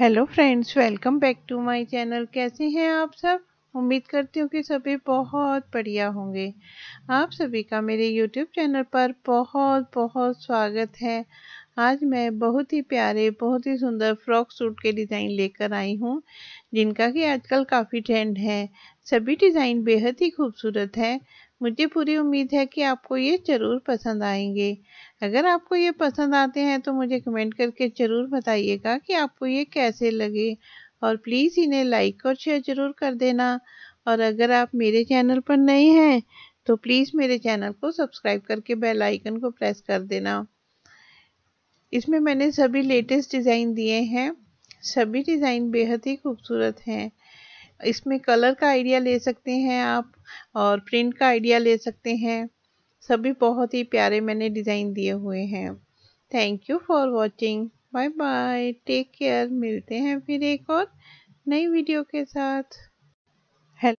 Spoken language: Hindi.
hello friends welcome back to my channel कैसे हैं आप सब उम्मीद करती हूँ कि सभी बहुत बढ़िया होंगे आप सभी का मेरे यूट्यूब चैनल पर बहुत बहुत स्वागत है आज मैं बहुत ही प्यारे बहुत ही सुंदर फ्रॉक सूट के डिज़ाइन लेकर आई हूँ जिनका कि आजकल काफ़ी ट्रेंड है सभी डिज़ाइन बेहद ही खूबसूरत है मुझे पूरी उम्मीद है कि आपको ये ज़रूर पसंद आएंगे अगर आपको ये पसंद आते हैं तो मुझे कमेंट करके ज़रूर बताइएगा कि आपको ये कैसे लगे और प्लीज़ इन्हें लाइक और शेयर ज़रूर कर देना और अगर आप मेरे चैनल पर नए हैं तो प्लीज़ मेरे चैनल को सब्सक्राइब करके बेल आइकन को प्रेस कर देना इसमें मैंने सभी लेटेस्ट डिज़ाइन दिए हैं सभी डिज़ाइन बेहद ही खूबसूरत हैं इसमें कलर का आइडिया ले सकते हैं आप और प्रिंट का आइडिया ले सकते हैं सभी बहुत ही प्यारे मैंने डिज़ाइन दिए हुए हैं thank you for watching bye bye take care मिलते हैं फिर एक और नई वीडियो के साथ